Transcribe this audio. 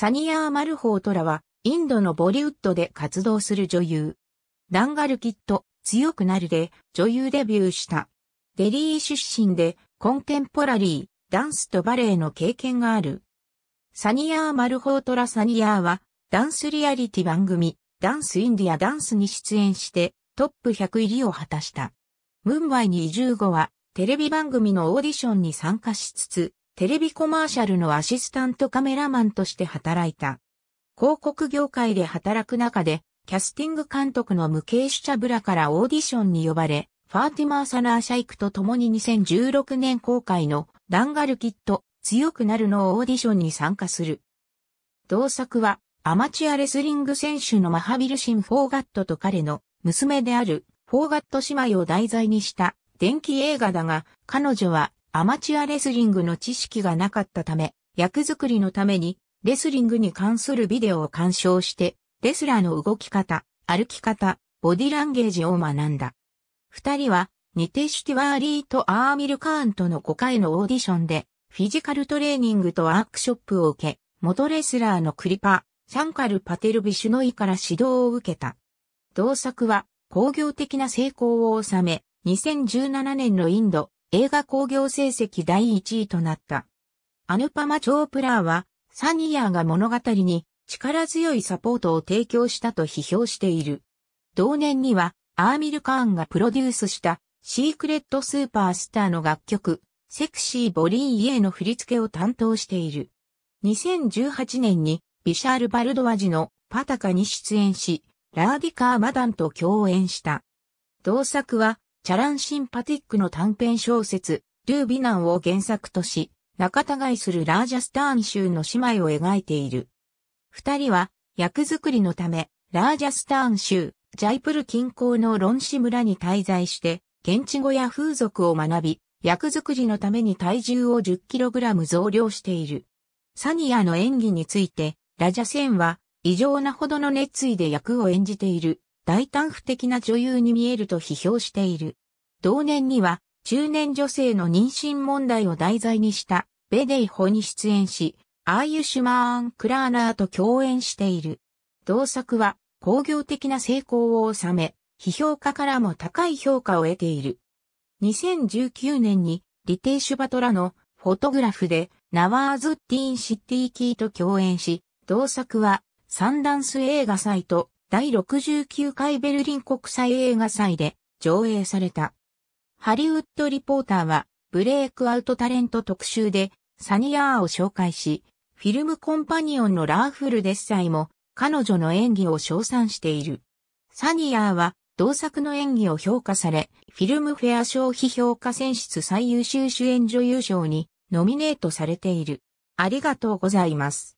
サニアー・マルホートラは、インドのボリウッドで活動する女優。ダンガルキット、強くなるで、女優デビューした。デリー出身で、コンテンポラリー、ダンスとバレエの経験がある。サニアー・マルホートラ・サニアーは、ダンスリアリティ番組、ダンスインディアダンスに出演して、トップ100入りを果たした。ムンバイに移住後は、テレビ番組のオーディションに参加しつつ、テレビコマーシャルのアシスタントカメラマンとして働いた。広告業界で働く中で、キャスティング監督の無形主者ブラからオーディションに呼ばれ、ファーティマー・サナー・シャイクと共に2016年公開のダンガル・キット、強くなるのオーディションに参加する。同作は、アマチュアレスリング選手のマハビルシン・フォーガットと彼の娘であるフォーガット姉妹を題材にした電気映画だが、彼女はアマチュアレスリングの知識がなかったため、役作りのために、レスリングに関するビデオを鑑賞して、レスラーの動き方、歩き方、ボディランゲージを学んだ。二人は、ニテシュティワーリーとアーミルカーンとの5回のオーディションで、フィジカルトレーニングとワークショップを受け、元レスラーのクリパ、サンカル・パテルビシュノイから指導を受けた。同作は工業的な成功を収め、2017年のインド映画興行成績第1位となった。アヌパマ・チョープラーは、サニヤーが物語に力強いサポートを提供したと批評している。同年には、アーミル・カーンがプロデュースした、シークレット・スーパースターの楽曲、セクシー・ボリーイエの振り付けを担当している。2018年に、ビシャール・バルドワジのパタカに出演し、ラーディカー・マダンと共演した。同作は、チャランシンパティックの短編小説、ルー・ビナンを原作とし、仲違いするラージャスターン州の姉妹を描いている。二人は、役作りのため、ラージャスターン州、ジャイプル近郊のロンシ村に滞在して、現地語や風俗を学び、役作りのために体重を 10kg 増量している。サニアの演技について、ラジャセンは、異常なほどの熱意で役を演じている、大胆不敵な女優に見えると批評している。同年には、中年女性の妊娠問題を題材にした、ベデイホに出演し、アーユシュマーン・クラーナーと共演している。同作は、工業的な成功を収め、批評家からも高い評価を得ている。2019年に、リテイシュバトラのフォトグラフで、ナワーズ・ティーン・シッティ・キーと共演し、同作は、サンダンス映画祭と第69回ベルリン国際映画祭で上映された。ハリウッドリポーターはブレイクアウトタレント特集でサニアーを紹介し、フィルムコンパニオンのラーフルデッサイも彼女の演技を称賛している。サニアーは同作の演技を評価され、フィルムフェア消費評価選出最優秀主演女優賞にノミネートされている。ありがとうございます。